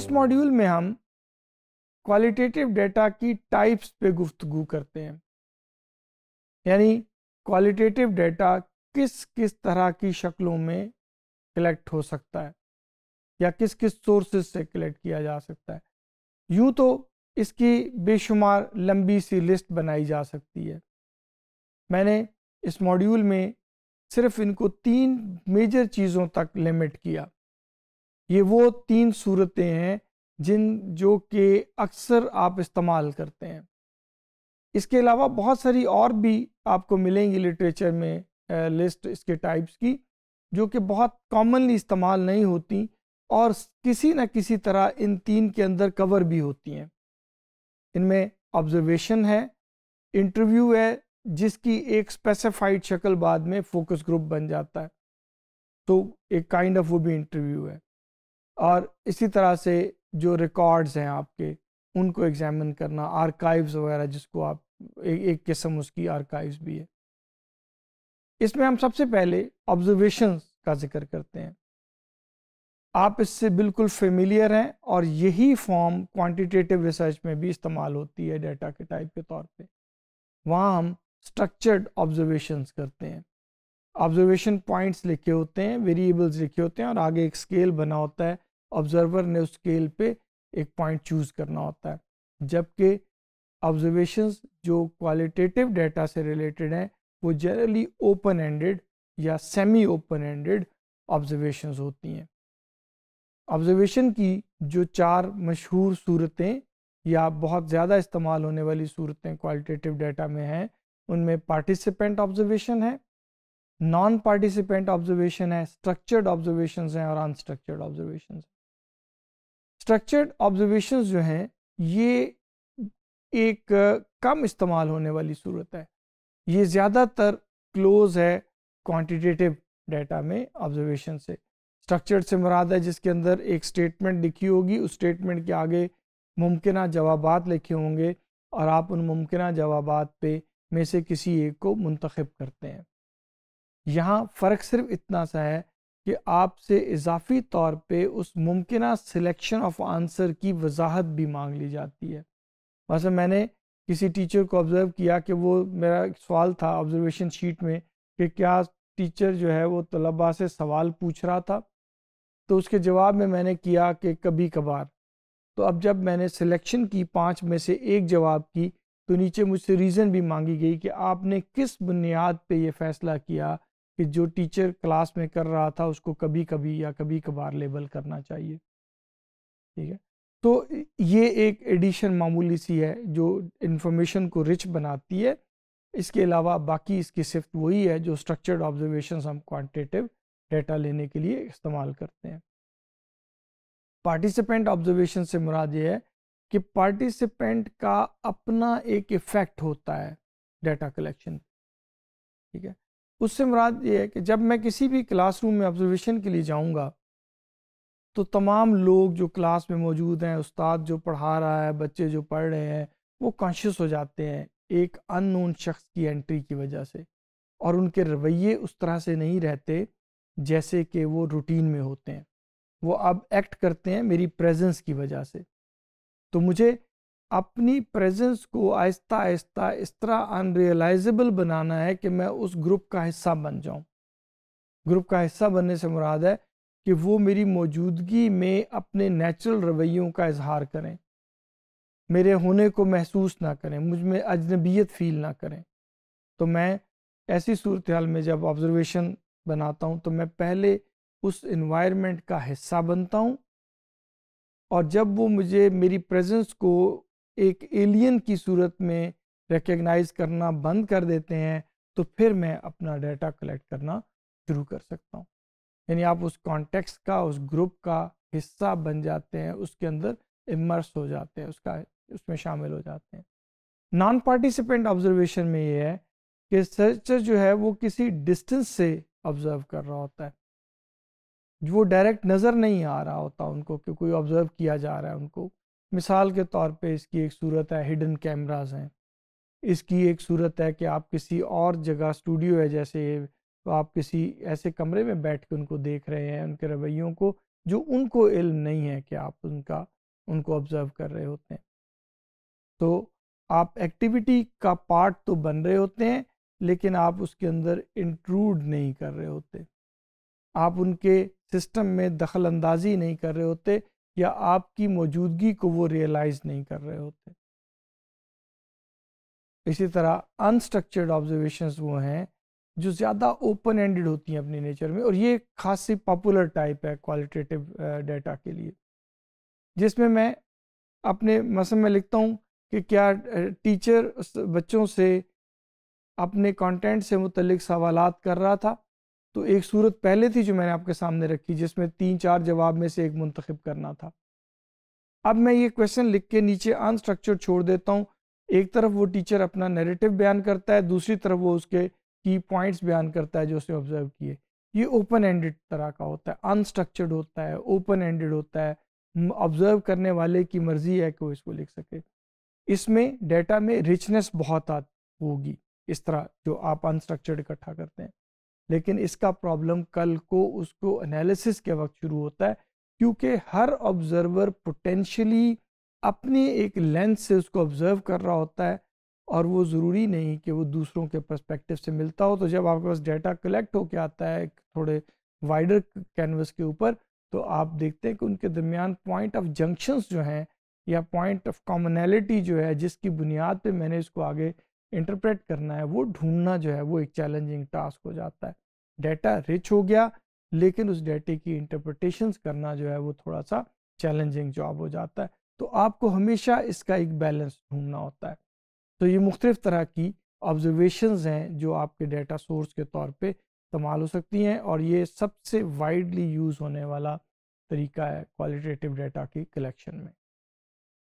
इस मॉड्यूल में हम क्वालिटेटिव डेटा की टाइप्स पे गुफ्तगु करते हैं यानी क्वालिटेटिव डेटा किस किस तरह की शक्लों में कलेक्ट हो सकता है या किस किस सोर्सेज से कलेक्ट किया जा सकता है यूं तो इसकी बेशुमार लंबी सी लिस्ट बनाई जा सकती है मैंने इस मॉड्यूल में सिर्फ इनको तीन मेजर चीज़ों तक लिमिट किया ये वो तीन सूरतें हैं जिन जो कि अक्सर आप इस्तेमाल करते हैं इसके अलावा बहुत सारी और भी आपको मिलेंगी लिटरेचर में लिस्ट इसके टाइप्स की जो कि बहुत कॉमनली इस्तेमाल नहीं होती और किसी न किसी तरह इन तीन के अंदर कवर भी होती हैं इनमें ऑब्जर्वेशन है इंटरव्यू है जिसकी एक स्पेसिफाइड शक्ल बाद में फोकस ग्रुप बन जाता है तो एक काइंड ऑफ वो भी इंटरव्यू है और इसी तरह से जो रिकॉर्ड्स हैं आपके उनको एग्जामिन करना आर्काइव्स वगैरह जिसको आप एक एक किस्म उसकी आर्काइव्स भी है इसमें हम सबसे पहले ऑब्जर्वेशंस का जिक्र करते हैं आप इससे बिल्कुल फेमिलियर हैं और यही फॉर्म क्वांटिटेटिव रिसर्च में भी इस्तेमाल होती है डेटा के टाइप के तौर पे वहाँ हम स्ट्रक्चर्ड ऑब्जर्वेशंस करते हैं ऑब्जर्वेशन पॉइंट्स लिखे होते हैं वेरिएबल्स लिखे होते हैं और आगे एक स्केल बना होता है ऑब्जर्वर ने उस स्केल पे एक पॉइंट चूज़ करना होता है जबकि ऑब्जर्वेशन जो क्वालिटेटिव डाटा से रिलेटेड हैं वो जनरली ओपन एंडेड या सेमी ओपन एंडेड ऑब्जर्वेशन होती हैं ऑब्जर्वेशन की जो चार मशहूर सूरतें या बहुत ज़्यादा इस्तेमाल होने वाली सूरतें क्वालिटेटिव डाटा में हैं उनमें पार्टिसिपेंट ऑब्जर्वेशन है नॉन पार्टिसिपेंट ऑब्जर्वेशन है स्ट्रक्चर्ड ऑब्जर्वेशन हैं और अनस्ट्रक्चर्ड ऑब्जर्वेशन स्ट्रक्चर्ड ऑब्जर्वेशंस जो हैं ये एक कम इस्तेमाल होने वाली सूरत है ये ज़्यादातर क्लोज है क्वांटिटेटिव डाटा में ऑब्जर्वेशन से स्ट्रक्चर्ड से मुराद है जिसके अंदर एक स्टेटमेंट लिखी होगी उस स्टेटमेंट के आगे मुमकिन जवाब लिखे होंगे और आप उन मुमकिन जवाब पे में से किसी एक को मंतखब करते हैं यहाँ फ़र्क सिर्फ इतना सा है कि आपसे इजाफी तौर पे उस मुमकिन सिलेक्शन ऑफ आंसर की वजाहत भी मांग ली जाती है वैसे मैंने किसी टीचर को ऑब्ज़र्व किया कि वो मेरा सवाल था ऑब्जर्वेशन शीट में कि क्या टीचर जो है वो तलबा से सवाल पूछ रहा था तो उसके जवाब में मैंने किया कि कभी कभार तो अब जब मैंने सिलेक्शन की पाँच में से एक जवाब की तो नीचे मुझसे रीज़न भी मांगी गई कि आपने किस बुनियाद पे ये फ़ैसला किया कि जो टीचर क्लास में कर रहा था उसको कभी कभी या कभी कभार लेबल करना चाहिए ठीक है तो ये एक एडिशन मामूली सी है जो इन्फॉर्मेशन को रिच बनाती है इसके अलावा बाकी इसकी सिर्फ वही है जो स्ट्रक्चर्ड ऑब्जर्वेशन हम क्वांटिटेटिव डेटा लेने के लिए इस्तेमाल करते हैं पार्टिसिपेंट ऑब्जर्वेशन से मुराद ये है कि पार्टिसिपेंट का अपना एक इफेक्ट होता है डेटा कलेक्शन ठीक है उससे मुराद ये है कि जब मैं किसी भी क्लासरूम में ऑब्जर्वेशन के लिए जाऊँगा तो तमाम लोग जो क्लास में मौजूद हैं उस्ताद जो पढ़ा रहा है बच्चे जो पढ़ रहे हैं वो कॉन्शियस हो जाते हैं एक अननोन शख्स की एंट्री की वजह से और उनके रवैये उस तरह से नहीं रहते जैसे कि वो रूटीन में होते हैं वो अब एक्ट करते हैं मेरी प्रेजेंस की वजह से तो मुझे अपनी प्रेजेंस को आहिस्ता आहिस्ता इस तरह अनरियलाइजेबल बनाना है कि मैं उस ग्रुप का हिस्सा बन जाऊं ग्रुप का हिस्सा बनने से मुराद है कि वो मेरी मौजूदगी में अपने नेचुरल रवैयों का इजहार करें मेरे होने को महसूस ना करें मुझ में अजनबीयत फील ना करें तो मैं ऐसी सूरत हाल में जब ऑब्जर्वेशन बनाता हूँ तो मैं पहले उस इन्वायरमेंट का हिस्सा बनता हूँ और जब वो मुझे मेरी प्रेजेंस को एक एलियन की सूरत में रिकगनाइज करना बंद कर देते हैं तो फिर मैं अपना डाटा कलेक्ट करना शुरू कर सकता हूँ यानी आप उस कॉन्टेक्स का उस ग्रुप का हिस्सा बन जाते हैं उसके अंदर इमर्स हो जाते हैं उसका उसमें शामिल हो जाते हैं नॉन पार्टिसिपेंट ऑब्जर्वेशन में ये है कि सर्चर जो है वो किसी डिस्टेंस से ऑब्जर्व कर रहा होता है वो डायरेक्ट नज़र नहीं आ रहा होता उनको कि कोई ऑब्जर्व किया जा रहा है उनको मिसाल के तौर पे इसकी एक सूरत है हिडन कैमराज हैं इसकी एक सूरत है कि आप किसी और जगह स्टूडियो है जैसे तो आप किसी ऐसे कमरे में बैठ के उनको देख रहे हैं उनके रवैयों को जो उनको इल्म नहीं है कि आप उनका उनको ऑब्ज़र्व कर रहे होते हैं तो आप एक्टिविटी का पार्ट तो बन रहे होते हैं लेकिन आप उसके अंदर इंट्रूड नहीं कर रहे होते आप उनके सिस्टम में दखल अंदाजी नहीं कर रहे होते या आपकी मौजूदगी को वो रियलाइज नहीं कर रहे होते इसी तरह अनस्ट्रक्चर्ड ऑब्जर्वेशंस वो हैं जो ज़्यादा ओपन एंडेड होती हैं अपने नेचर में और ये खासी पॉपुलर टाइप है क्वालिटेटिव डेटा के लिए जिसमें मैं अपने मसम में लिखता हूँ कि क्या टीचर बच्चों से अपने कंटेंट से मुतलिक सवाल कर रहा था तो एक सूरत पहले थी जो मैंने आपके सामने रखी जिसमें तीन चार जवाब में से एक मुंतखब करना था अब मैं ये क्वेश्चन लिख के नीचे अनस्ट्रक्चर छोड़ देता हूँ एक तरफ वो टीचर अपना नेरेटिव बयान करता है दूसरी तरफ वो उसके की पॉइंट्स बयान करता है जो उसने ऑब्जर्व किए ये ओपन एंडेड तरह का होता है अनस्ट्रक्चर्ड होता है ओपन एंडेड होता है ऑब्जर्व करने वाले की मर्जी है कि वो इसको लिख सके इसमें डेटा में रिचनेस बहुत होगी इस तरह जो आप अनस्ट्रक्चर्ड इकट्ठा करते हैं लेकिन इसका प्रॉब्लम कल को उसको एनालिसिस के वक्त शुरू होता है क्योंकि हर ऑब्जर्वर पोटेंशली अपने एक लेंस से उसको ऑब्ज़र्व कर रहा होता है और वो ज़रूरी नहीं कि वो दूसरों के पर्सपेक्टिव से मिलता हो तो जब आपके पास डाटा कलेक्ट होकर आता है थोड़े वाइडर कैनवस के ऊपर तो आप देखते हैं कि उनके दरमियान पॉइंट ऑफ जंक्शंस जो हैं या पॉइंट ऑफ कॉमनैलिटी जो है जिसकी बुनियाद पे मैंने इसको आगे इंटरप्रेट करना है वो ढूंढना जो है वो एक चैलेंजिंग टास्क हो जाता है डेटा रिच हो गया लेकिन उस डेटे की इंटरप्रटेशन करना जो है वो थोड़ा सा चैलेंजिंग जॉब हो जाता है तो आपको हमेशा इसका एक बैलेंस ढूंढना होता है तो ये मुख्तलिफ तरह की ऑब्जर्वेशन हैं जो आपके डेटा सोर्स के तौर पर इस्तेमाल हो सकती हैं और ये सबसे वाइडली यूज़ होने वाला तरीका है क्वालिटेटिव डेटा की कलेक्शन में